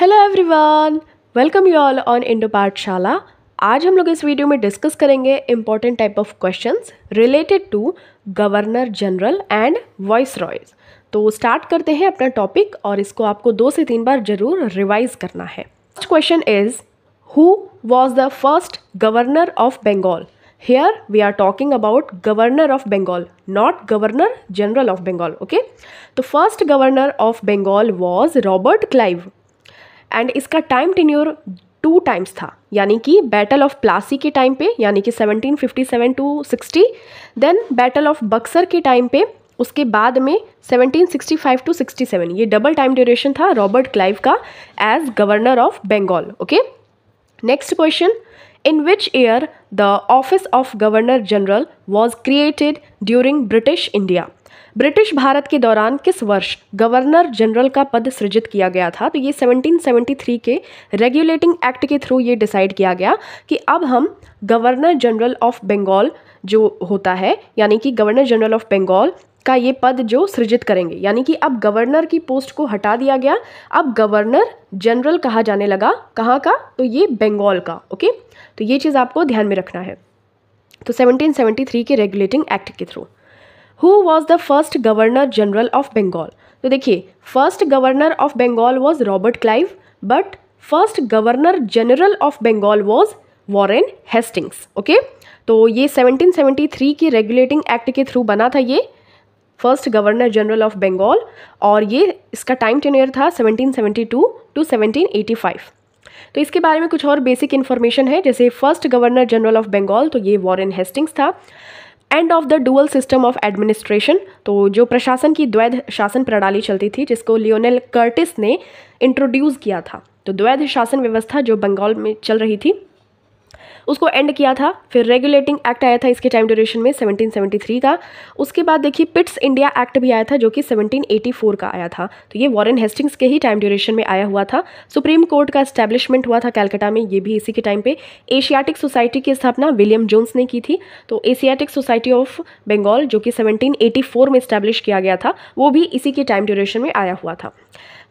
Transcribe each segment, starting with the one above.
Hello everyone welcome you all on Indo Pathshala आज हम लोग इस वीडियो में डिस्कस करेंगे important type of questions related to governor general and viceroys तो स्टार्ट करते हैं अपना टॉपिक और इसको आपको दो से तीन बार जरूर रिवाइज करना है first question is who was the first governor of Bengal here we are talking about governor of Bengal not governor general of Bengal okay तो first governor of Bengal was Robert Clive and इसका टाइम टिन्योर टू टाइम्स था यानी कि battle of Plassey के time पे यानी कि 1757 to 60 then battle of Buxar के टाइम पे उसके बाद में 1765 टू 67 ये डबल टाइम ड्यूरेशन था रॉबर्ट क्लाइव का as governor of Bengal okay next question in which year the office of governor general was created during British India British Bharat के दौरान किस वर्ष गवर्नर जनरल का पद सृजित किया गया था तो ये 1773 के रेगुलेटिंग एक्ट के थ्रू ये डिसाइड किया गया कि अब हम गवर्नर जनरल ऑफ बंगाल जो होता है यानी कि गवर्नर जनरल ऑफ बंगाल का ये पद जो सृजित करेंगे यानी कि अब गवर्नर की पोस्ट को हटा दिया गया अब गवर्नर जनरल कहा जाने लगा कहाँ का तो ये बंगाल का ओके तो ये चीज़ आपको ध्यान में रखना है तो 1773 के रेगुलेटिंग एक्ट के through who was the first governor general of Bengal तो देखिए first governor of Bengal was Robert Clive but first governor general of Bengal was Warren Hastings okay तो ये 1773 के रेगुलेटिंग एक्ट के थ्रू बना था ये first governor general of Bengal और ये इसका टाइम टेनियर था 1772 टू 1785 तो इसके बारे में कुछ और बेसिक इन्फॉर्मेशन है जैसे first governor general of Bengal तो ये वॉरेन हेस्टिंग्स था end of the dual system of administration तो जो प्रशासन की द्वैध शासन प्रणाली चलती थी जिसको लियोनेल कर्टिस ने इंट्रोड्यूस किया था तो द्वैध शासन व्यवस्था जो बंगाल में चल रही थी उसको एंड किया था फिर रेगुलेटिंग एक्ट आया था इसके टाइम ड्यूरेशन में 1773 का उसके बाद देखिए पिट्स इंडिया एक्ट भी आया था जो कि 1784 का आया था तो ये वॉरेन हेस्टिंग्स के ही टाइम ड्यूरेशन में आया हुआ था सुप्रीम कोर्ट का स्टैब्लिशमेंट हुआ था कैलकाटा में ये भी इसी के टाइम पर एशियाटिक सोसाइटी की स्थापना विलियम जोन्स ने की थी तो एशियाटिक सोसाइटी ऑफ बंगाल जो कि सेवनटीन में स्टैब्लिश किया गया था वो भी इसी के टाइम ड्यूरेशन में आया हुआ था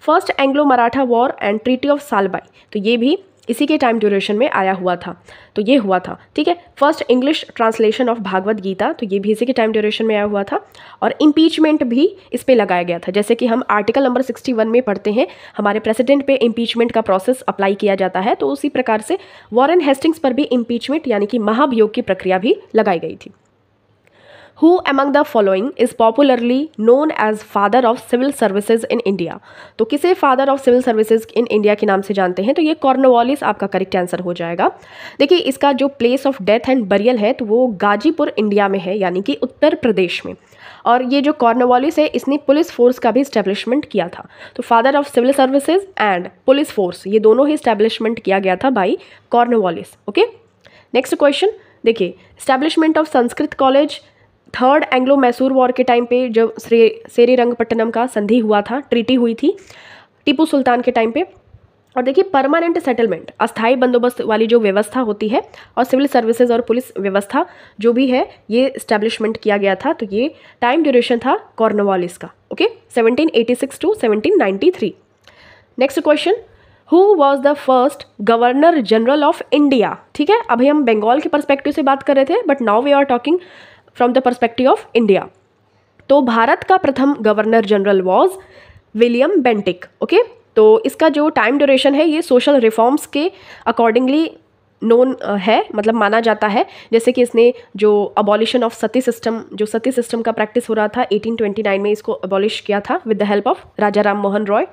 first Anglo Maratha war and treaty of Salbai तो ये भी इसी के टाइम ड्यूरेशन में आया हुआ था तो ये हुआ था ठीक है first English translation of Bhagavad Gita तो ये भी इसी के टाइम ड्यूरेशन में आया हुआ था और इम्पीचमेंट भी इस पर लगाया गया था जैसे कि हम आर्टिकल नंबर सिक्सटी वन में पढ़ते हैं हमारे प्रेसिडेंट पे इम्पीचमेंट का प्रोसेस अप्लाई किया जाता है तो उसी प्रकार से वॉरन हेस्टिंग्स पर भी इम्पीचमेंट यानी कि महाभियोग की प्रक्रिया भी लगाई गई थी who among the following is popularly known as father of civil services in India तो किसे father of civil services in India के नाम से जानते हैं तो ये कॉर्नवालिस आपका करेक्ट आंसर हो जाएगा देखिए इसका जो place of death and burial है तो वो गाजीपुर इंडिया में है यानी कि उत्तर प्रदेश में और ये जो कॉर्नोवालिस है इसने पुलिस फोर्स का भी इस्टेब्लिशमेंट किया था तो father of civil services and police force ये दोनों ही इस्टेब्लिशमेंट किया गया था by Cornwallis okay next question देखिए establishment of Sanskrit college third Anglo Mysore war के टाइम पे जब श्री रंगपट्टनम का संधि हुआ था ट्रीटी हुई थी टीपू सुल्तान के टाइम पे और देखिए परमानेंट सेटलमेंट अस्थाई बंदोबस्त वाली जो व्यवस्था होती है और सिविल सर्विसेज और पुलिस व्यवस्था जो भी है ये इस्टेब्लिशमेंट किया गया था तो ये टाइम ड्यूरेशन था कॉर्नवालिस का okay 1786 to 1793 next question who was the first governor general of India ठीक है अभी हम बंगाल के परस्पेक्टिव से बात कर रहे थे but now we are talking from the perspective of India तो भारत का प्रथम governor general was William Bentinck okay तो इसका जो टाइम ड्यूरेशन है ये सोशल रिफॉर्म्स के अकॉर्डिंगली नोन है मतलब माना जाता है जैसे कि इसने जो अबॉलिशन ऑफ सती सिस्टम जो सती सिस्टम का प्रैक्टिस हो रहा था 1829 में इसको अबॉलिश किया था with the help of Raja Ram Mohan Roy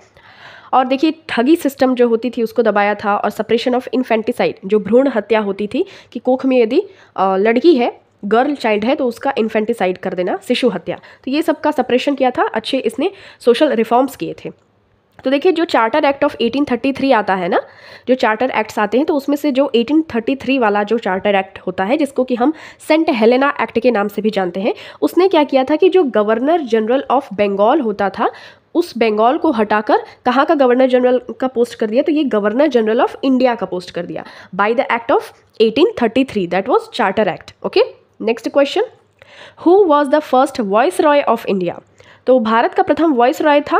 और देखिए ठगी सिस्टम जो होती थी उसको दबाया था और सपरेशन ऑफ इन्फेंटिसाइड जो भ्रूण हत्या होती थी कि कोख में यदि लड़की है गर्ल चाइल्ड है तो उसका इन्फेंटिसाइड कर देना शिशु हत्या तो ये सब का सपरेशन किया था अच्छे इसने सोशल रिफॉर्म्स किए थे तो देखिए जो चार्टर एक्ट ऑफ 1833 आता है ना जो चार्टर एक्ट्स आते हैं तो उसमें से जो 1833 वाला जो चार्टर एक्ट होता है जिसको कि हम सेंट हेलेना एक्ट के नाम से भी जानते हैं उसने क्या किया था कि जो गवर्नर जनरल ऑफ बंगाल होता था उस बंगाल को हटाकर कहाँ का गवर्नर जनरल का पोस्ट कर दिया तो ये गवर्नर जनरल ऑफ इंडिया का पोस्ट कर दिया by the act of 1833 that was charter act okay next question who was the first viceroy of India तो भारत का प्रथम वॉइस रॉय था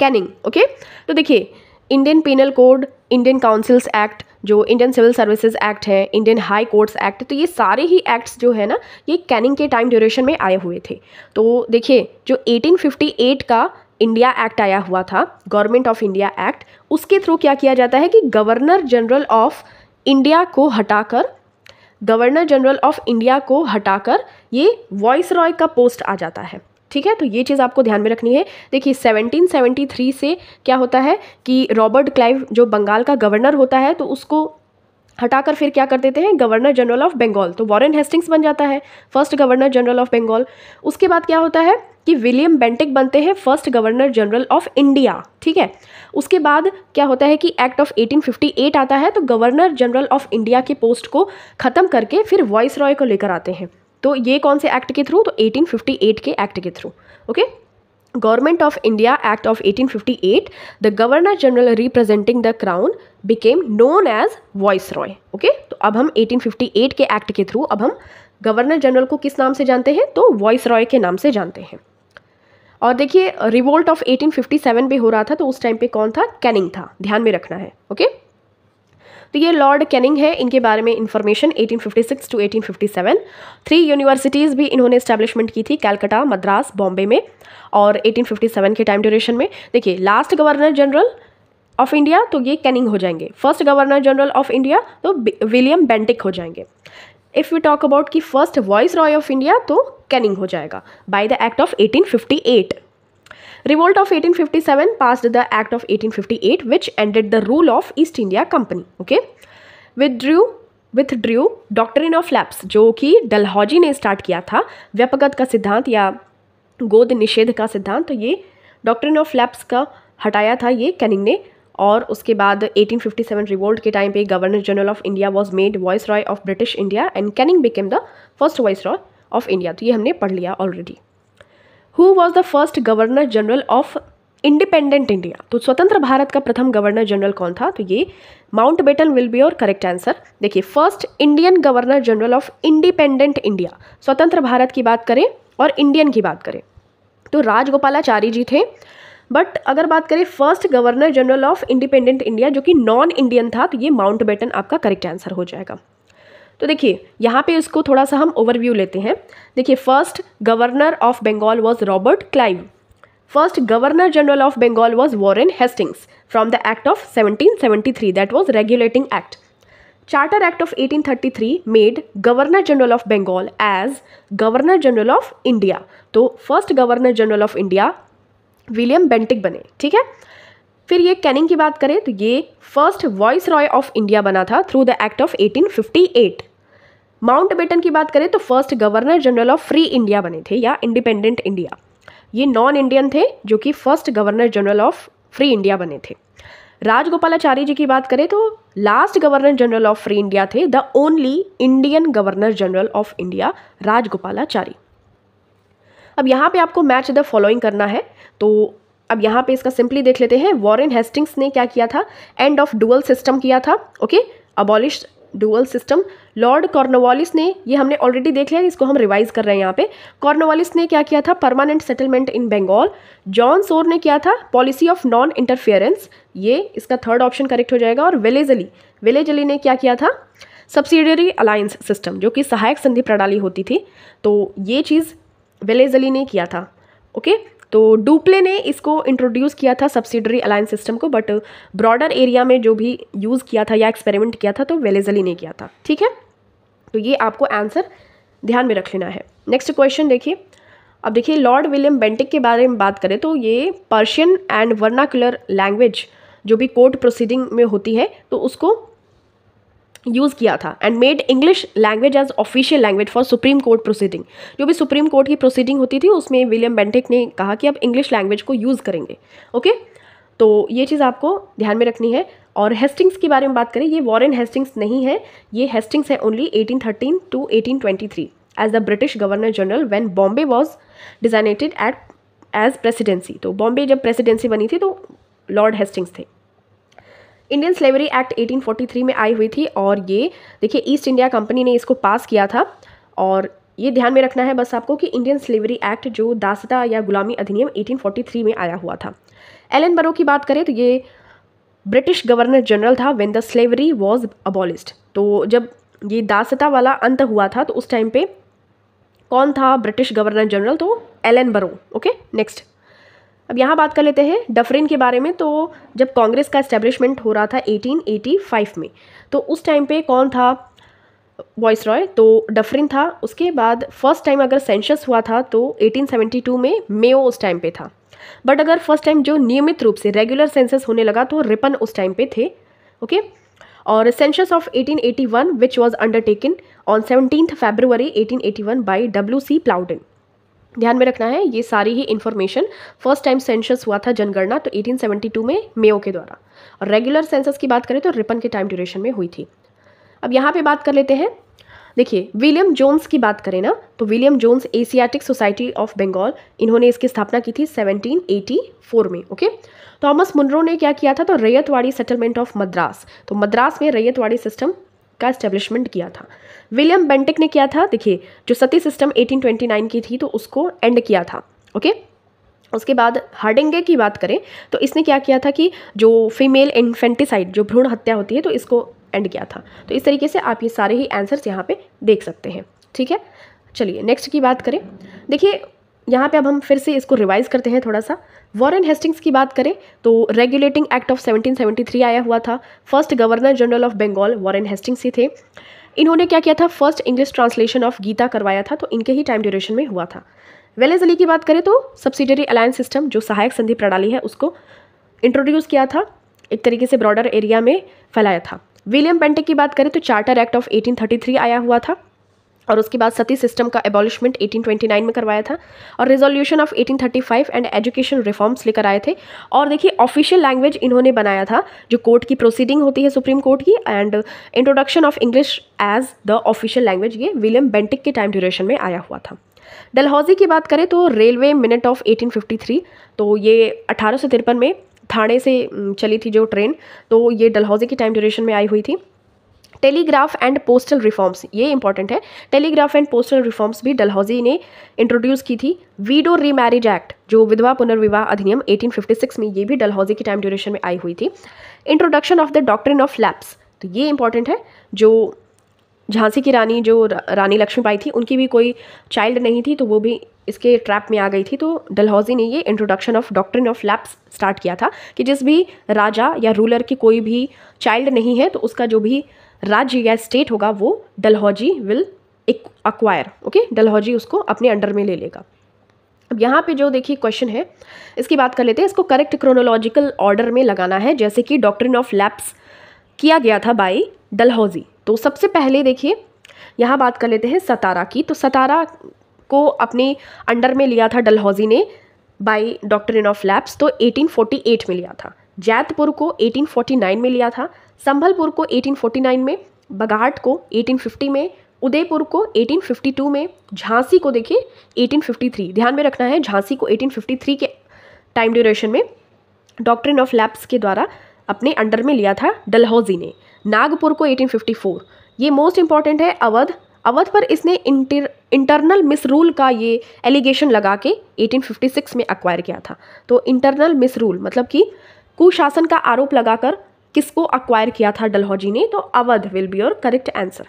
कैनिंग ओके तो देखिए Indian penal code Indian councils act जो इंडियन सिविल सर्विसेज एक्ट है Indian high courts act तो ये सारे ही एक्ट्स जो है ना ये कैनिंग के टाइम ड्यूरेशन में आए हुए थे तो देखिए जो 1858 का इंडिया एक्ट आया हुआ था गवर्नमेंट ऑफ इंडिया एक्ट उसके थ्रू क्या किया जाता है कि गवर्नर जनरल ऑफ इंडिया को हटाकर गवर्नर जनरल ऑफ इंडिया को हटाकर ये वॉइस रॉय का पोस्ट आ जाता है ठीक है तो ये चीज़ आपको ध्यान में रखनी है देखिए 1773 से क्या होता है कि रॉबर्ट क्लाइव जो बंगाल का गवर्नर होता है तो उसको हटाकर फिर क्या कर देते हैं गवर्नर जनरल ऑफ बंगाल तो वॉरेन हेस्टिंग्स बन जाता है first governor general of Bengal उसके बाद क्या होता है कि विलियम बेंटिक बनते हैं first governor general of India ठीक है उसके बाद क्या होता है कि एक्ट ऑफ 1858 आता है तो गवर्नर जनरल ऑफ इंडिया की पोस्ट को ख़त्म करके फिर वॉइस रॉय को लेकर आते हैं तो ये कौन से एक्ट के थ्रू तो 1858 के एक्ट के through okay government of India act of 1858, governor general representing the crown became known as viceroy okay तो अब हम 1858 के एक्ट के थ्रू अब हम गवर्नर जनरल को किस नाम से जानते हैं तो वॉइस रॉय के नाम से जानते हैं और देखिए रिवोल्ट ऑफ 1857 भी हो रहा था तो उस टाइम पे कौन था कैनिंग था ध्यान में रखना है ओके okay? तो ये लॉर्ड कैनिंग है इनके बारे में इन्फॉर्मेशन 1856 टू 1857 थ्री यूनिवर्सिटीज़ भी इन्होंने इस्टेब्लिशमेंट की थी कैलकाटा मद्रास बॉम्बे में और 1857 के टाइम ड्यूरेशन में देखिए last governor general of India तो ये कैनिंग हो जाएंगे first governor general of India तो विलियम बेंटिक हो जाएंगे इफ़ यू टॉक अबाउट की first viceroy of India तो कैनिंग हो जाएगा by the act of 1858 Revolt of 1857 passed the Act of 1858 which ended the rule of East India Company. Withdrew doctrine of lapse जो कि डलहौजी ने start किया था व्यपगत का सिद्धांत या गोद निषेध का सिद्धांत तो ये इन ऑफ लैप्स का हटाया था ये कैनिंग ने और उसके बाद 1857 रिवोल्ट के टाइम पे governor general of India was made viceroy of British India and Canning became the first viceroy of India तो ये हमने पढ़ लिया already who was the first governor general of independent India तो स्वतंत्र भारत का प्रथम गवर्नर जनरल कौन था तो ये Mountbatten will be our correct answer देखिए first Indian governor general of independent India स्वतंत्र भारत की बात करें और इंडियन की बात करें तो राजगोपालाचारी जी थे बट अगर बात करें first governor general of independent India जो कि नॉन इंडियन था तो ये माउंट बेटन आपका करेक्ट आंसर हो जाएगा तो देखिए यहाँ पे इसको थोड़ा सा हम ओवरव्यू लेते हैं देखिए first governor of Bengal was Robert Clive first governor general of Bengal was Warren Hastings from the act of 1773 that was regulating act charter act of eighteen thirty three made governor general of Bengal as governor general of India तो first governor general of India William Bentinck बने ठीक है फिर ये Canning की बात करें तो ये first viceroy of India बना था through the act of 1858 Mountbatten की बात करें तो first governor general of free India बने थे या इंडिपेंडेंट इंडिया ये नॉन इंडियन थे जो कि first governor general of free India बने थे राजगोपालाचारी जी की बात करें तो last governor general of free India थे the only Indian governor general of India Rajagopalachari अब यहाँ पे आपको मैच द फॉलोइंग करना है तो अब यहाँ पे इसका सिंपली देख लेते हैं वॉरेन हेस्टिंग्स ने क्या किया था एंड ऑफ डुअल सिस्टम किया था okay abolish dual system Lord Cornwallis ने ये हमने ऑलरेडी देख लिया इसको हम रिवाइज कर रहे हैं यहाँ पे कॉर्नोवालिस ने क्या किया था permanent settlement in Bengal John Shore ने किया था पॉलिसी ऑफ नॉन इंटरफेरेंस ये इसका थर्ड ऑप्शन करेक्ट हो जाएगा और विलेजली विलेजली ने क्या किया था सब्सिडरी अलायंस सिस्टम जो कि सहायक संधि प्रणाली होती थी तो ये चीज़ अली ने किया था ओके okay? तो डुप्ले ने इसको इंट्रोड्यूस किया था सब्सिडरी अलायंस सिस्टम को बट ब्रॉडर एरिया में जो भी यूज़ किया था या एक्सपेरिमेंट किया था तो वेलेजली ने किया था ठीक है तो ये आपको आंसर ध्यान में रख लेना है नेक्स्ट क्वेश्चन देखिए अब देखिए लॉर्ड विलियम बेंटिक के बारे में बात करें तो ये पर्शियन एंड वर्नाकुलर लैंग्वेज जो भी कोर्ट प्रोसीडिंग में होती है तो उसको यूज़ किया था and made English language as official language for supreme court proceeding जो भी सुप्रीम कोर्ट की प्रोसीडिंग होती थी उसमें विलियम बेंटिक ने कहा कि अब इंग्लिश लैंग्वेज को यूज़ करेंगे ओके okay? तो ये चीज़ आपको ध्यान में रखनी है और हेस्टिंग्स के बारे में बात करें ये वॉरेन हेस्टिंग्स नहीं है ये हेस्टिंग्स है only 1813 to 1823 as the British governor general when Bombay was designated at as presidency तो बॉम्बे जब प्रेसिडेंसी बनी थी तो लॉर्ड हेस्टिंग्स थे इंडियन स्लेवरी एक्ट 1843 में आई हुई थी और ये देखिए ईस्ट इंडिया कंपनी ने इसको पास किया था और ये ध्यान में रखना है बस आपको कि इंडियन स्लेवरी एक्ट जो दासता या गुलामी अधिनियम 1843 में आया हुआ था एलन बरो की बात करें तो ये ब्रिटिश गवर्नर जनरल था when the slavery was abolished तो जब ये दासता वाला अंत हुआ था तो उस टाइम पे कौन था ब्रिटिश गवर्नर जनरल तो एलन बरो ओके नेक्स्ट अब यहाँ बात कर लेते हैं डफरिन के बारे में तो जब कांग्रेस का एस्टेब्लिशमेंट हो रहा था 1885 में तो उस टाइम पे कौन था वॉइस रॉय तो डफरिन था उसके बाद फर्स्ट टाइम अगर सेंशस हुआ था तो 1872 में मेयो उस टाइम पे था बट अगर फर्स्ट टाइम जो नियमित रूप से रेगुलर सेंसस होने लगा तो रिपन उस टाइम पे थे ओके और census of 1881 which was undertaken on seventeen February eighteen eighty one by W C Plowden ध्यान में रखना है ये सारी ही इन्फॉर्मेशन फर्स्ट टाइम सेंसस हुआ था जनगणना तो 1872 में मेयो के द्वारा और रेगुलर सेंसस की बात करें तो रिपन के टाइम ड्यूरेशन में हुई थी अब यहाँ पे बात कर लेते हैं देखिए विलियम जोन्स की बात करें ना तो William Jones Asiatic society of Bengal इन्होंने इसकी स्थापना की थी 1784 में ओके थॉमस मुनरो ने क्या किया था तो रैयतवाड़ी सेटलमेंट ऑफ मद्रास तो मद्रास में रैयतवाड़ी सिस्टम का एस्टेब्लिशमेंट किया था विलियम बेंटिक ने किया था देखिए जो सती सिस्टम 1829 की थी तो उसको एंड किया था ओके उसके बाद हार्डिंगे की बात करें तो इसने क्या किया था कि जो फीमेल इन्फेंटिसाइड जो भ्रूण हत्या होती है तो इसको एंड किया था तो इस तरीके से आप ये सारे ही आंसर्स यहाँ पे देख सकते हैं ठीक है चलिए नेक्स्ट की बात करें देखिए यहाँ पे अब हम फिर से इसको रिवाइज़ करते हैं थोड़ा सा वॉरेन हेस्टिंग्स की बात करें तो रेगुलेटिंग एक्ट ऑफ 1773 आया हुआ था first governor general of Bengal Warren Hastings ही थे इन्होंने क्या किया था first English translation of Gita करवाया था तो इनके ही टाइम ड्यूरेशन में हुआ था वेलेज अली की बात करें तो सब्सिडरी अलायंस सिस्टम जो सहायक संधि प्रणाली है उसको इंट्रोड्यूस किया था एक तरीके से ब्रॉडर एरिया में फैलाया था विलियम पेंटे की बात करें तो चार्टर एक्ट ऑफ 1833 आया हुआ था और उसके बाद सती सिस्टम का एबॉलिशमेंट 1829 में करवाया था और resolution of 1835 and education reforms लेकर आए थे और देखिए ऑफिशियल लैंग्वेज इन्होंने बनाया था जो कोर्ट की प्रोसीडिंग होती है सुप्रीम कोर्ट की and introduction of English as the official language ये विलियम बेंटिक के टाइम ड्यूरेशन में आया हुआ था डलहौजी की बात करें तो रेलवे मिनट ऑफ एटीन तो ये अठारह में थाने से चली थी जो ट्रेन तो ये डलहौजी की टाइम ड्यूरेशन में आई हुई थी टेलीग्राफ एंड पोस्टल रिफॉर्म्स ये इंपॉर्टेंट है टेलीग्राफ एंड पोस्टल रिफॉर्म्स भी डलहौजी ने इंट्रोड्यूस की थी वीडो रीमैरिज एक्ट जो विधवा पुनर्विवाह अधिनियम 1856 में ये भी डलहौजी की टाइम ड्यूरेशन में आई हुई थी introduction of the doctrine of lapse तो ये इंपॉर्टेंट है जो झांसी की रानी जो रानी लक्ष्मीबाई थी उनकी भी कोई चाइल्ड नहीं थी तो वो भी इसके ट्रैप में आ गई थी तो डलहौजी ने ये introduction of doctrine of lapse start किया था कि जिस भी राजा या रूलर की कोई भी चाइल्ड नहीं है तो उसका जो भी राज्य या स्टेट होगा वो Dalhousie will acquire okay Dalhousie उसको अपने अंडर में ले लेगा अब यहाँ पे जो देखिए क्वेश्चन है इसकी बात कर लेते हैं इसको करेक्ट क्रोनोलॉजिकल ऑर्डर में लगाना है जैसे कि डॉक्ट्रिन ऑफ लैप्स किया गया था बाई डलहौजी तो सबसे पहले देखिए यहाँ बात कर लेते हैं सतारा की तो सतारा को अपने अंडर में लिया था डलहौजी ने बाई डॉक्ट्रिन ऑफ लैप्स तो 1848 में लिया था जैतपुर को 1849 में लिया था संभलपुर को 1849 में बगाट को 1850 में उदयपुर को 1852 में झांसी को देखिए 1853 ध्यान में रखना है झांसी को 1853 के टाइम ड्यूरेशन में डॉक्ट्रिन ऑफ लैप्स के द्वारा अपने अंडर में लिया था डलहौजी ने नागपुर को 1854 ये मोस्ट इंपॉर्टेंट है अवध अवध पर इसने इंटर इंटरनल मिसरूल का ये एलिगेशन लगा के 1856 में अक्वायर किया था तो इंटरनल मिसरूल मतलब कि कुशासन का आरोप लगाकर किसको अक्वायर किया था डलहौजी ने तो Awadh will be your correct answer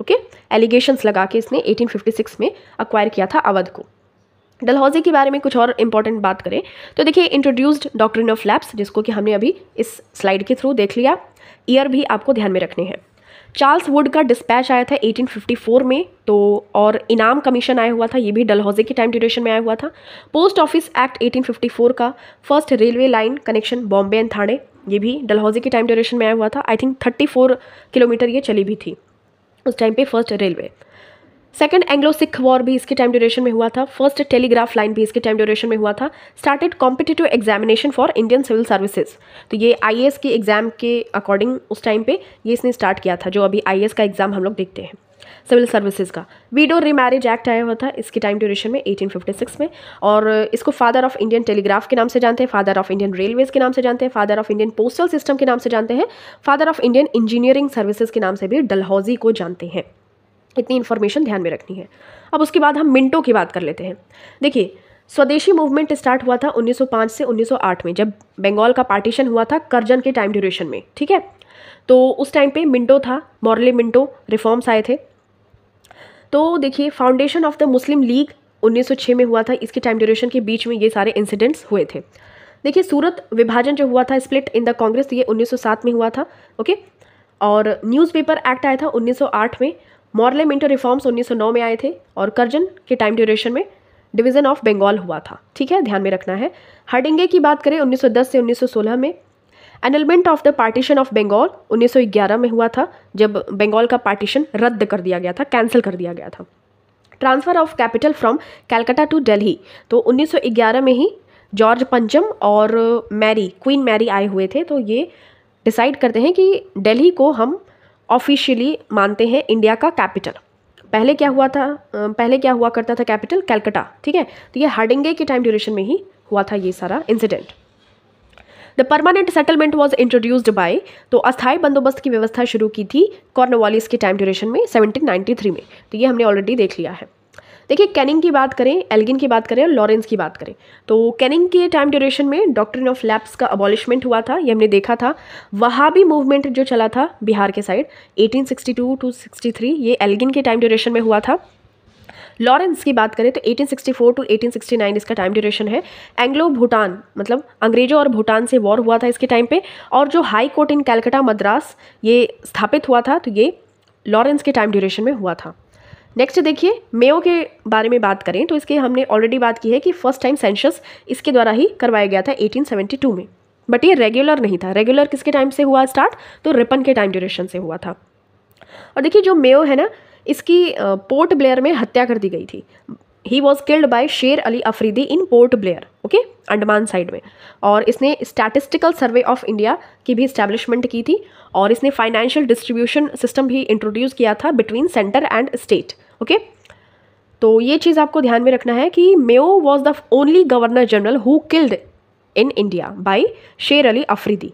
okay allegations लगा के इसने 1856 में अक्वायर किया था अवध को डलहौजी के बारे में कुछ और इंपॉर्टेंट बात करें तो देखिए इंट्रोड्यूस्ड डॉक्ट्रिन ऑफ लैप्स जिसको कि हमने अभी इस स्लाइड के थ्रू देख लिया ईयर भी आपको ध्यान में रखने हैं चार्ल्स वुड का डिस्पैच आया था 1854 में तो और इनाम कमीशन आया हुआ था ये भी डलहौजी के टाइम ड्यूरेशन में आया हुआ था पोस्ट ऑफिस एक्ट 1854 का first railway line connection Bombay and Thane ये भी डलहौजी के टाइम ड्यूरेशन में आया हुआ था I think thirty four kilometre ये चली भी थी उस टाइम पे first railway second Anglo Sikh war भी इसके टाइम ड्यूरेशन में हुआ था फर्स्ट टेलीग्राफ लाइन भी इसके टाइम ड्यूरेशन में हुआ था started competitive examination for Indian civil services तो ये आई के एग्ज़ाम के अकॉर्डिंग उस टाइम पे ये इसने स्टार्ट किया था जो अभी आई का एग्ज़ाम हम लोग देखते हैं सिविल सर्विसेज का वीडो रीमैरिज एक्ट आया हुआ था इसकी टाइम ड्यूरेशन में 1856 में और इसको फादर ऑफ इंडियन टेलीग्राफ के नाम से जानते हैं फादर ऑफ इंडियन रेलवेज के नाम से जानते हैं father of Indian postal system के नाम से जानते हैं father of Indian engineering services के नाम से भी डलहौजी को जानते हैं इतनी इन्फॉर्मेशन ध्यान में रखनी है अब उसके बाद हम मिनटों की बात कर लेते हैं देखिए स्वदेशी मूवमेंट स्टार्ट हुआ था 1905 से 1908 में जब बंगाल का पार्टीशन हुआ था करजन के टाइम ड्यूरेशन में ठीक है तो उस टाइम पे मिंटो था मॉरली मिंटो रिफॉर्म्स आए थे तो देखिए foundation of the Muslim league 1906 में हुआ था इसके टाइम ड्यूरेशन के बीच में ये सारे इंसिडेंट्स हुए थे देखिए सूरत विभाजन जो हुआ था स्प्लिट इन द कांग्रेस ये 1907 में हुआ था ओके और न्यूज़पेपर एक्ट आया था 1908 में मॉरले इंटर रिफॉर्म्स 1909 में आए थे और करजन के टाइम ड्यूरेशन में डिवीज़न ऑफ बंगाल हुआ था ठीक है ध्यान में रखना है हर्डिंगे की बात करें 1910 से 1916 में annulment of the partition of Bengal 1911 में हुआ था जब बंगाल का पार्टीशन रद्द कर दिया गया था कैंसिल कर दिया गया था transfer of capital from Calcutta to Delhi तो 1911 में ही जॉर्ज पंचम और मैरी क्वीन मैरी आए हुए थे तो ये डिसाइड करते हैं कि दिल्ली को हम ऑफिशियली मानते हैं इंडिया का कैपिटल पहले क्या हुआ था पहले क्या हुआ करता था कैपिटल कैलकटा ठीक है तो ये हार्डिंगे के टाइम ड्यूरेशन में ही हुआ था ये सारा incident the permanent settlement was introduced by तो अस्थायी बंदोबस्त की व्यवस्था शुरू की थी कॉर्नवालिस के टाइम ड्यूरेशन में 1793 में तो ये हमने ऑलरेडी देख लिया है देखिए कैनिंग की बात करें एल्गिन की बात करें और लॉरेंस की बात करें तो कैनिंग के टाइम ड्यूरेशन में डॉक्ट्रिन ऑफ लैप्स का अबॉलिशमेंट हुआ था ये हमने देखा था वहाँ भी मूवमेंट जो चला था बिहार के साइड 1862 टू 63 ये एल्गिन के टाइम ड्यूरेशन में हुआ था लॉरेंस की बात करें तो 1864 टू 1869 इसका टाइम ड्यूरेशन है एंग्लो भूटान मतलब अंग्रेजों और भूटान से वॉर हुआ था इसके टाइम पे और जो high court in Calcutta Madras ये स्थापित हुआ था तो ये लॉरेंस के टाइम ड्यूरेशन में हुआ था नेक्स्ट देखिए मेयो के बारे में बात करें तो इसके हमने ऑलरेडी बात की है कि फर्स्ट टाइम सेंशस इसके द्वारा ही करवाया गया था 1872 में बट ये रेगुलर नहीं था रेगुलर किसके टाइम से हुआ स्टार्ट तो रिपन के टाइम ड्यूरेशन से हुआ था और देखिए जो मेयो है ना इसकी पोर्ट ब्लेयर में हत्या कर दी गई थी he was killed by Sher Ali Afridi in Port Blair okay Andaman side में और इसने स्टैटिस्टिकल सर्वे ऑफ इंडिया की भी इस्टेब्लिशमेंट की थी और इसने फाइनेंशियल डिस्ट्रीब्यूशन सिस्टम भी इंट्रोड्यूस किया था between centre and state okay तो ये चीज़ आपको ध्यान में रखना है कि Mayo was the only governor general who killed in India by Sher Ali Afridi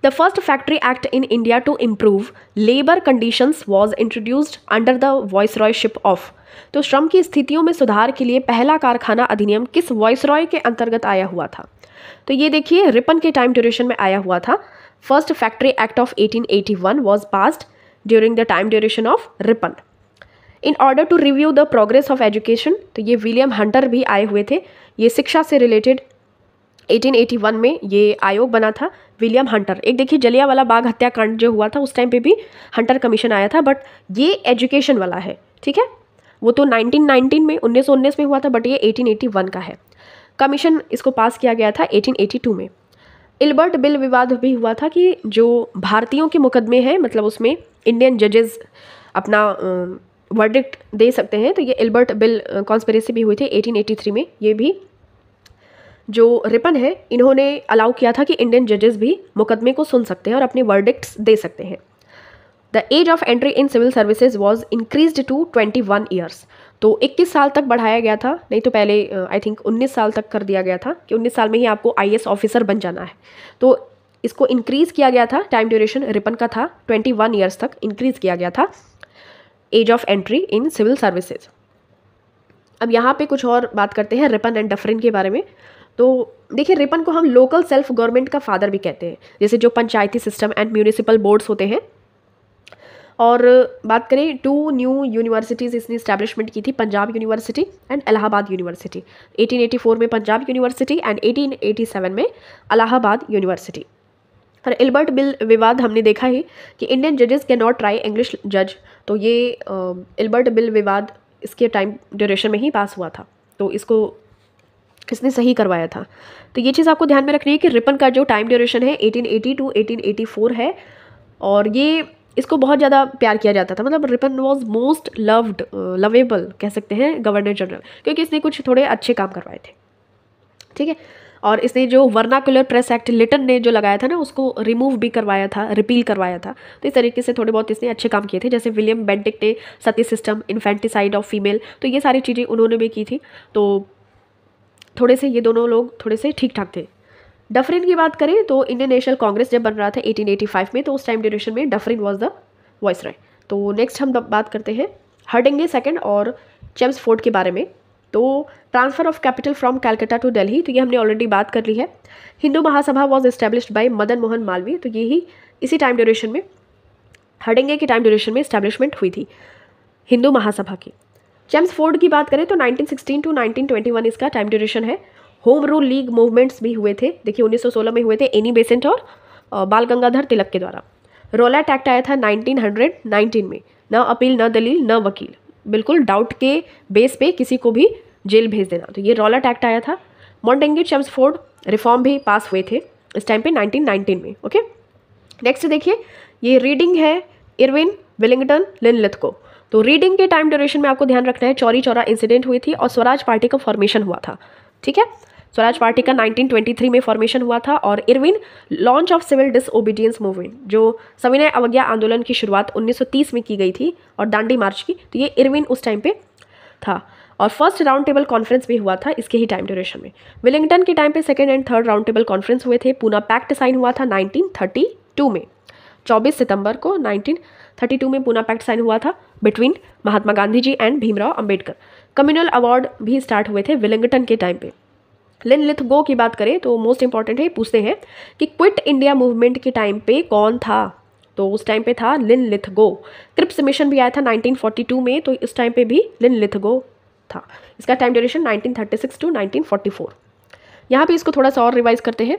The first Factory Act in India to improve labor conditions was introduced under the Viceroyship of तो श्रम की स्थितियों में सुधार के लिए पहला कारखाना अधिनियम किस वॉइसरॉय के अंतर्गत आया हुआ था तो ये देखिए रिपन के टाइम ड्यूरेशन में आया हुआ था first factory act of 1881 was passed during the time duration of Ripon in order to review the progress of education तो ये विलियम हंटर भी आए हुए थे ये शिक्षा से रिलेटेड 1881 में ये आयोग बना था विलियम हंटर एक देखिए जलिया वाला बाघ हत्याकांड जो हुआ था उस टाइम पे भी हंटर कमीशन आया था बट ये एजुकेशन वाला है ठीक है वो तो 1919 में 1919 में हुआ था बट ये 1881 का है कमीशन इसको पास किया गया था 1882 में इल्बर्ट बिल विवाद भी हुआ था कि जो भारतीयों के मुकदमे हैं मतलब उसमें इंडियन जजेस अपना वर्डिक्ट दे सकते हैं तो ये इल्बर्ट बिल कॉन्स्परेसी भी हुई थी 1883 में ये भी जो रिपन है इन्होंने अलाउ किया था कि इंडियन जजेस भी मुकदमे को सुन सकते हैं और अपने वर्डिक्ट्स दे सकते हैं the age of entry in civil services was increase to twenty one years तो इक्कीस साल तक बढ़ाया गया था नहीं तो पहले आई uh, थिंक उन्नीस साल तक कर दिया गया था कि उन्नीस साल में ही आपको आई ऑफिसर बन जाना है तो इसको इंक्रीज़ किया गया था टाइम ड्यूरेशन रिपन का था ट्वेंटी वन ईयर्स तक इंक्रीज़ किया गया था age of entry in civil services अब यहाँ पे कुछ और बात करते हैं रिपन एंड डफरिन के बारे में तो देखिए रिपन को हम लोकल सेल्फ गवर्नमेंट का फादर भी कहते हैं जैसे जो panchayati system and municipal boards होते हैं और बात करें टू न्यू यूनिवर्सिटीज़ इसने इस्टेब्लिशमेंट की थी Punjab university and Allahabad university 1884 में पंजाब यूनिवर्सिटी एंड 1887 में अलाहाबाद यूनिवर्सिटी और एल्बर्ट बिल विवाद हमने देखा ही कि इंडियन जजेस के नॉट ट्राई इंग्लिश जज तो ये एल्बर्ट बिल विवाद इसके टाइम ड्यूरेशन में ही पास हुआ था तो इसको इसने सही करवाया था तो ये चीज़ आपको ध्यान में रखनी है कि रिपन का जो टाइम ड्यूरेशन है 1880 टू 1884 है और ये इसको बहुत ज़्यादा प्यार किया जाता था मतलब Ripon was most loved lovable कह सकते हैं गवर्नर जनरल क्योंकि इसने कुछ थोड़े अच्छे काम करवाए थे ठीक है और इसने जो वर्नाकुलर प्रेस एक्ट लिटन ने जो लगाया था ना उसको रिमूव भी करवाया था रिपील करवाया था तो इस तरीके से थोड़े बहुत इसने अच्छे काम किए थे जैसे विलियम बेंटिक ने sati system infanticide of female तो ये सारी चीज़ें उन्होंने भी की थी तो थोड़े से ये दोनों लोग थोड़े से ठीक ठाक थे डफरिन की बात करें तो इंडियन नेशनल कांग्रेस जब बन रहा था 1885 में तो उस टाइम ड्यूरेशन में Dufferin was the viceroy तो नेक्स्ट हम बात करते हैं हर्डिंगे सेकंड और चेम्स फोर्ड के बारे में तो transfer of capital from Calcutta to Delhi तो ये हमने ऑलरेडी बात कर ली है Hindu Mahasabha was established by Madan Mohan Malviya तो यही इसी टाइम ड्यूरेशन में हर्डिंगे के टाइम ड्यूरेशन में इस्टेब्लिशमेंट हुई थी हिंदू महासभा की जेम्स फोर्ड की बात करें तो 1916 टू 1921 इसका टाइम ड्यूरेशन है होम रूल लीग मूवमेंट्स भी हुए थे देखिए 1916 में हुए थे एनी बेसेंट और बाल गंगाधर तिलक के द्वारा रोलैट एक्ट आया था 1919 में न अपील न दलील न वकील बिल्कुल डाउट के बेस पे किसी को भी जेल भेज देना तो ये रोलैट एक्ट आया था मॉन्टेंगे फोर्ड रिफॉर्म भी पास हुए थे इस टाइम पे 1919 में ओके नेक्स्ट देखिए ये रीडिंग है इरविन विलिंगटन लिनलिथ को तो रीडिंग के टाइम ड्यूरेशन में आपको ध्यान रखना है चौरी चौरा इंसिडेंट हुई थी और स्वराज पार्टी का फॉर्मेशन हुआ था ठीक है स्वराज पार्टी का 1923 में फॉर्मेशन हुआ था और Irwin launch of civil disobedience movement जो सविनय अवज्ञा आंदोलन की शुरुआत 1930 में की गई थी और दांडी मार्च की तो ये इरविन उस टाइम पे था और फर्स्ट राउंड टेबल कॉन्फ्रेंस भी हुआ था इसके ही टाइम ड्यूरेशन में विलिंगटन के टाइम पे second and third round table conference हुए थे पूना पैक्ट साइन हुआ था नाइनटीन में चौबीस सितंबर को 19 थर्टी में पूना पैक्ट साइन हुआ था between Mahatma Gandhi ji and Bhimrao Ambedkar communal award भी स्टार्ट हुए थे विलिंगटन के टाइम पे लिन लिथगो की बात करें तो मोस्ट इंपॉर्टेंट है पूछते हैं कि क्विट इंडिया मूवमेंट के टाइम पे कौन था तो उस टाइम पे था लिन लिथगो क्रिप्स मिशन भी आया था 1942 में तो इस टाइम पे भी लिन लिथगो था इसका टाइम ड्यूरेशन 1936 टू 1944 यहाँ पे इसको थोड़ा सा और रिवाइज करते हैं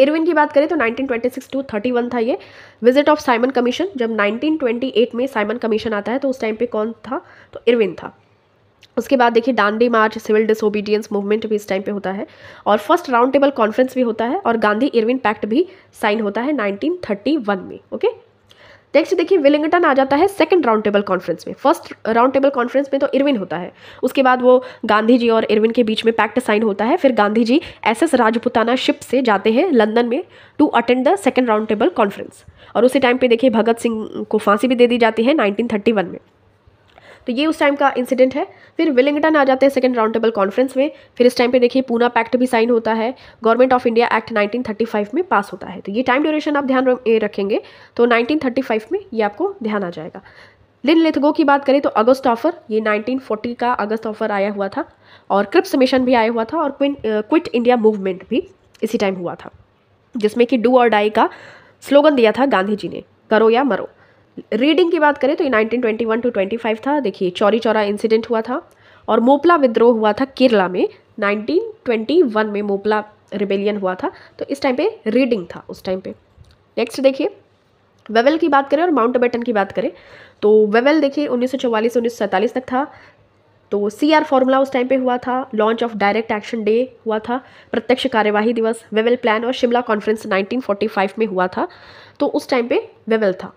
इरविन की बात करें तो 1926 टू 31 था ये विजिट ऑफ साइमन कमीशन जब 1928 में साइमन कमीशन आता है तो उस टाइम पे कौन था तो इरविन था उसके बाद देखिए Dandi march civil disobedience movement भी इस टाइम पे होता है और फर्स्ट राउंड टेबल कॉन्फ्रेंस भी होता है और गांधी इरविन पैक्ट भी साइन होता है नाइनटीन में ओके नेक्स्ट देखिए विलिंगटन आ जाता है सेकंड राउंड टेबल कॉन्फ्रेंस में फर्स्ट राउंड टेबल कॉन्फ्रेंस में तो इरविन होता है उसके बाद वो गांधी जी और इरविन के बीच में पैक्ट साइन होता है फिर Gandhi ji S S Rajputana ship से जाते हैं लंदन में to attend the second round table conference और उसी टाइम पर देखिए भगत सिंह को फांसी भी दे दी जाती है नाइनटीन में तो ये उस टाइम का इंसिडेंट है फिर विलिंगटन आ जाते हैं सेकेंड राउंड टेबल कॉन्फ्रेंस में फिर इस टाइम पे देखिए पूना पैक्ट भी साइन होता है गवर्नमेंट ऑफ इंडिया एक्ट 1935 में पास होता है तो ये टाइम ड्यूरेशन आप ध्यान रखेंगे तो 1935 में ये आपको ध्यान आ जाएगा लिन लेथगो की बात करें तो अगस्त ऑफर ये 1940 का अगस्त ऑफर आया हुआ था और क्रिप्स मिशन भी आया हुआ था और क्विन क्विट इंडिया मूवमेंट भी इसी टाइम हुआ था जिसमें कि डू और डाई का स्लोगन दिया था गांधी जी ने करो या मरो रीडिंग की बात करें तो ये 1921 टू 25 था देखिए चौरी चौरा इंसिडेंट हुआ था और मोपला विद्रोह हुआ था केरला में 1921 में मोपला रिबेलियन हुआ था तो इस टाइम पे रीडिंग था उस टाइम पे नेक्स्ट देखिए वेवेल की बात करें और माउंट बेटन की बात करें तो वेवेल देखिए 1944 से उन्नीस तक था तो सी आर फॉर्मूला उस टाइम पे हुआ था launch of direct action day हुआ था प्रत्यक्ष कार्यवाही दिवस वेवेल प्लान और शिमला कॉन्फ्रेंस 1945 में हुआ था तो उस टाइम पे वेवेल था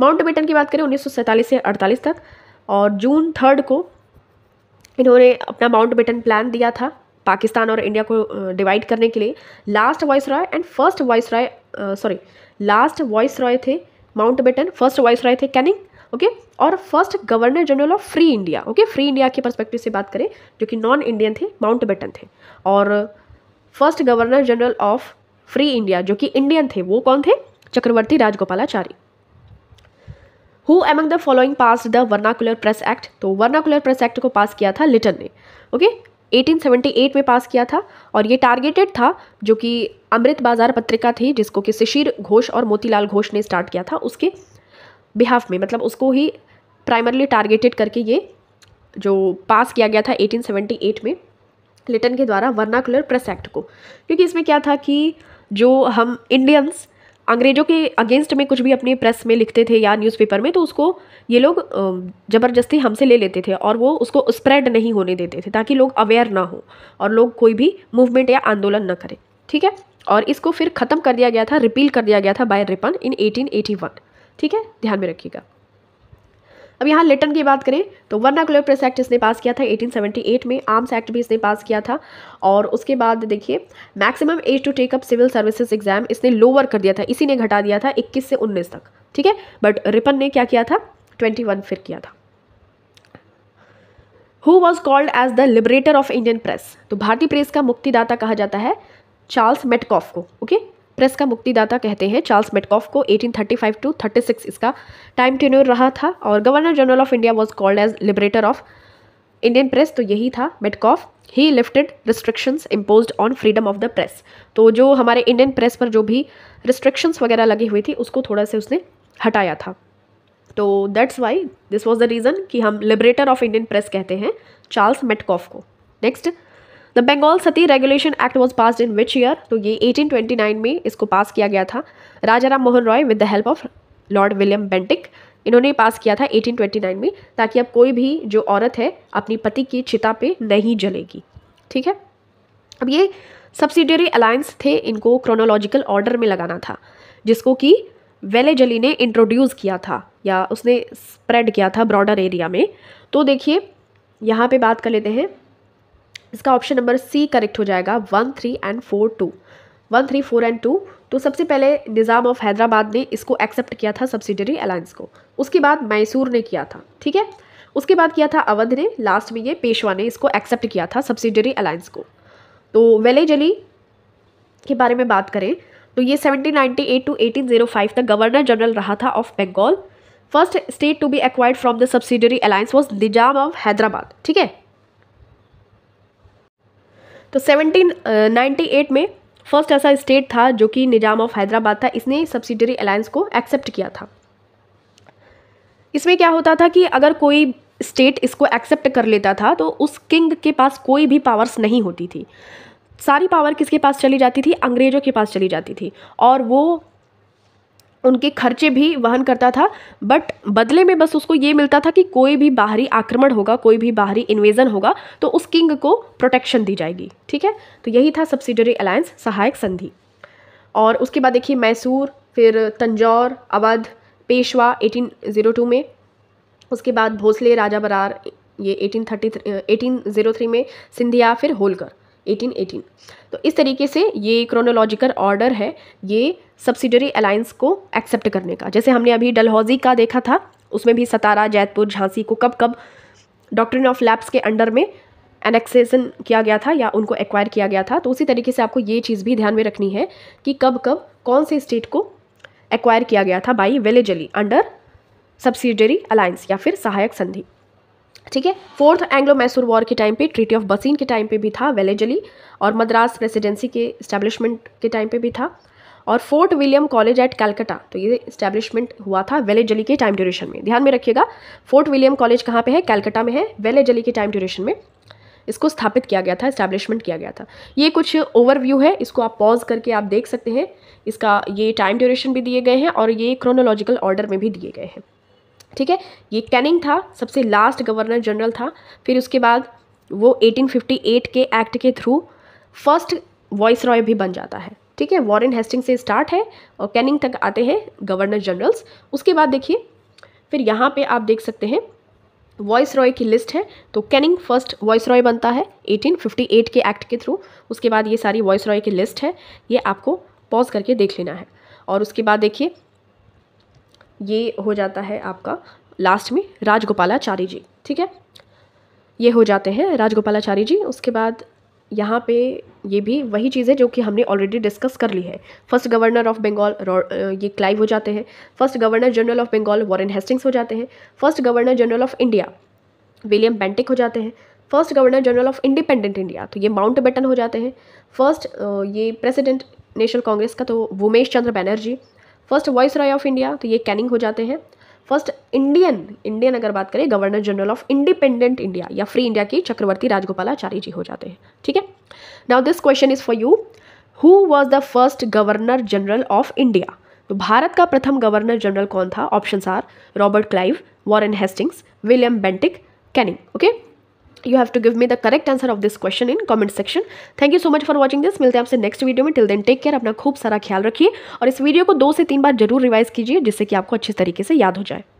माउंट बेटन की बात करें उन्नीस से अड़तालीस तक और जून थर्ड को इन्होंने अपना माउंट बेटन प्लान दिया था पाकिस्तान और इंडिया को डिवाइड करने के लिए last viceroy and first viceroy sorry last viceroy थे Mountbatten first viceroy थे कैनिंग ओके okay? और first governor general of free India okay free India के परस्पेक्टिव से बात करें जो कि नॉन इंडियन थे माउंट बेटन थे और first governor general of free India जो कि इंडियन थे वो कौन थे Chakravarti Rajagopalachari who among the following pass the vernacular press act तो वर्नाकुलर प्रेस एक्ट को पास किया था लिटन ने ओके 1878 में पास किया था और ये टारगेटेड था जो कि अमृत बाजार पत्रिका थी जिसको कि शिशिर घोष और मोतीलाल घोष ने स्टार्ट किया था उसके बिहाफ में मतलब उसको ही प्राइमरली टारगेटेड करके ये जो पास किया गया था 1878 में लिटन के द्वारा वर्नाकुलर प्रेस एक्ट को क्योंकि इसमें क्या था कि जो हम इंडियंस अंग्रेज़ों के अगेंस्ट में कुछ भी अपनी प्रेस में लिखते थे या न्यूज़पेपर में तो उसको ये लोग ज़बरदस्ती हमसे ले लेते थे और वो उसको स्प्रेड नहीं होने देते थे ताकि लोग अवेयर ना हो और लोग कोई भी मूवमेंट या आंदोलन ना करें ठीक है और इसको फिर ख़त्म कर दिया गया था रिपील कर दिया गया था बाय रिपन इन 1881 ठीक है ध्यान में रखिएगा अब यहाँ लेटन की बात करें तो वर्ना क्लोर प्रेस एक्ट इसने पास किया था 1878 में आर्म्स एक्ट भी इसने पास किया था और उसके बाद देखिए maximum age to take up civil services exam इसने लोअर कर दिया था इसी ने घटा दिया था इक्कीस से उन्नीस तक ठीक है बट रिपन ने क्या किया था ट्वेंटी फिर किया था who was called as the liberator of Indian press तो भारतीय प्रेस का मुक्तिदाता कहा जाता है चार्ल्स मेटकॉफ को ओके okay? प्रेस का मुक्तिदाता कहते हैं चार्ल्स मेटकॉफ को 1835 टू थर्टी इसका टाइम टेन्योर रहा था और governor general of India was called as liberator of Indian press तो यही था Metcalfe he lifted restrictions impose on freedom of the press तो जो हमारे इंडियन प्रेस पर जो भी रिस्ट्रिक्शंस वगैरह लगी हुई थी उसको थोड़ा से उसने हटाया था तो that's why this was the reason कि हम लिबरेटर ऑफ इंडियन प्रेस कहते हैं चार्ल्स मेटकॉफ को next the Bengal sati regulation act was pass in which year तो ये 1829 में इसको पास किया गया था Raja Ram Mohan Roy with the help of lord William Bentinck इन्होंने पास किया था 1829 में ताकि अब कोई भी जो औरत है अपनी पति की चिता पे नहीं जलेगी ठीक है अब ये सब्सिडरी अलायंस थे इनको क्रोनोलॉजिकल ऑर्डर में लगाना था जिसको कि वेले जली ने इंट्रोड्यूस किया था या उसने स्प्रेड किया था ब्रॉडर एरिया में तो देखिए यहाँ पे बात कर लेते हैं इसका ऑप्शन नंबर सी करेक्ट हो जाएगा one three and four two one three four and two तो सबसे पहले निज़ाम ऑफ हैदराबाद ने इसको एक्सेप्ट किया था सब्सिडरी अलायंस को उसके बाद मैसूर ने किया था ठीक है उसके बाद किया था अवध ने लास्ट में ये पेशवा ने इसको एक्सेप्ट किया था सब्सिडरी अलायंस को तो जली के बारे में बात करें तो ये 1798 टू 1805 तक गवर्नर जनरल रहा था of Bengal first state to be acquired from the subsidiary alliance was Nizam of Hyderabad ठीक है तो सेवनटीन नाइन्टी एट में फर्स्ट ऐसा स्टेट था जो कि निज़ाम ऑफ हैदराबाद था इसने सब्सिडरी अलायंस को एक्सेप्ट किया था इसमें क्या होता था कि अगर कोई स्टेट इसको एक्सेप्ट कर लेता था तो उस किंग के पास कोई भी पावर्स नहीं होती थी सारी पावर किसके पास चली जाती थी अंग्रेज़ों के पास चली जाती थी और वो उनके खर्चे भी वहन करता था बट बदले में बस उसको ये मिलता था कि कोई भी बाहरी आक्रमण होगा कोई भी बाहरी इन्वेजन होगा तो उस किंग को प्रोटेक्शन दी जाएगी ठीक है तो यही था सब्सिडरी अलायंस सहायक संधि और उसके बाद देखिए मैसूर फिर तंजौर अवध पेशवा 1802 में उसके बाद भोसले राजा बरार ये 1833 1803 में सिंधिया फिर होलकर एटीन एटीन तो इस तरीके से ये क्रोनोलॉजिकल ऑर्डर है ये सब्सिडरी अलायंस को एक्सेप्ट करने का जैसे हमने अभी डलहौजी का देखा था उसमें भी सतारा जैतपुर झांसी को कब कब डॉक्ट्रिन ऑफ लैब्स के अंडर में एनेक्सेशन किया गया था या उनको एक्वायर किया गया था तो उसी तरीके से आपको ये चीज़ भी ध्यान में रखनी है कि कब कब कौन से स्टेट को एक्वायर किया गया था by Wellesley under subsidiary alliance या फिर सहायक संधि ठीक है फोर्थ एंग्लो मैसूर वॉर के टाइम पे ट्रीटी ऑफ बसीन के टाइम पे भी था वेलेजली और मद्रास प्रेसिडेंसी के इस्टेब्लिशमेंट के टाइम पे भी था और fort William college at Calcutta तो ये इस्टेब्लिशमेंट हुआ था वेलेजली के टाइम ड्यूरेशन में ध्यान में रखिएगा फोर्ट विलियम कॉलेज कहाँ पे है कैलकटा में है वेलेजली के टाइम ड्यूरेशन में इसको स्थापित किया गया था इस्टेब्लिशमेंट किया गया था ये कुछ ओवरव्यू है इसको आप पॉज करके आप देख सकते हैं इसका ये टाइम ड्यूरेशन भी दिए गए हैं और ये क्रोनोलॉजिकल ऑर्डर में भी दिए गए हैं ठीक है ये कैनिंग था सबसे लास्ट गवर्नर जनरल था फिर उसके बाद वो 1858 के एक्ट के थ्रू फर्स्ट वॉइस रॉय भी बन जाता है ठीक है वॉरेन हेस्टिंग से स्टार्ट है और कैनिंग तक आते हैं गवर्नर जनरल्स उसके बाद देखिए फिर यहाँ पे आप देख सकते हैं वॉइस रॉय की लिस्ट है तो कैनिंग फर्स्ट वॉइस रॉय बनता है 1858 के एक्ट के थ्रू उसके बाद ये सारी वॉइस रॉय की लिस्ट है ये आपको पॉज करके देख लेना है और उसके बाद देखिए ये हो जाता है आपका लास्ट में राजगोपालाचारी जी ठीक है ये हो जाते हैं राजगोपालाचारी जी उसके बाद यहाँ पे ये भी वही चीज़ है जो कि हमने ऑलरेडी डिस्कस कर ली है फर्स्ट गवर्नर ऑफ बंगाल ये क्लाइव हो जाते हैं first governor general of Bengal Warren Hastings हो जाते हैं first governor general of India William Bentinck हो जाते हैं first governor general of independent India तो ये माउंट बेटन हो जाते हैं फर्स्ट ये प्रेसिडेंट नेशनल कांग्रेस का तो Womesh Chandra Bonnerjee first viceroy of India तो ये कैनिंग हो जाते हैं फर्स्ट इंडियन इंडियन अगर बात करें governor general of independent India या फ्री इंडिया की चक्रवर्ती राजगोपालाचारी जी हो जाते हैं ठीक है now this question is for you who was the first governor general of India तो भारत का प्रथम गवर्नर जनरल कौन था option are Robert Clive Warren Hastings William Bentinck Canning okay you have to give me the correct answer of this question in comment section thank you so much for watching this मिलते हैं आपसे next video में till then take care अपना खूब सारा ख्याल रखिए और इस वीडियो को दो से तीन बार जरूर रिवाइज कीजिए जिससे कि आपको अच्छे तरीके से याद हो जाए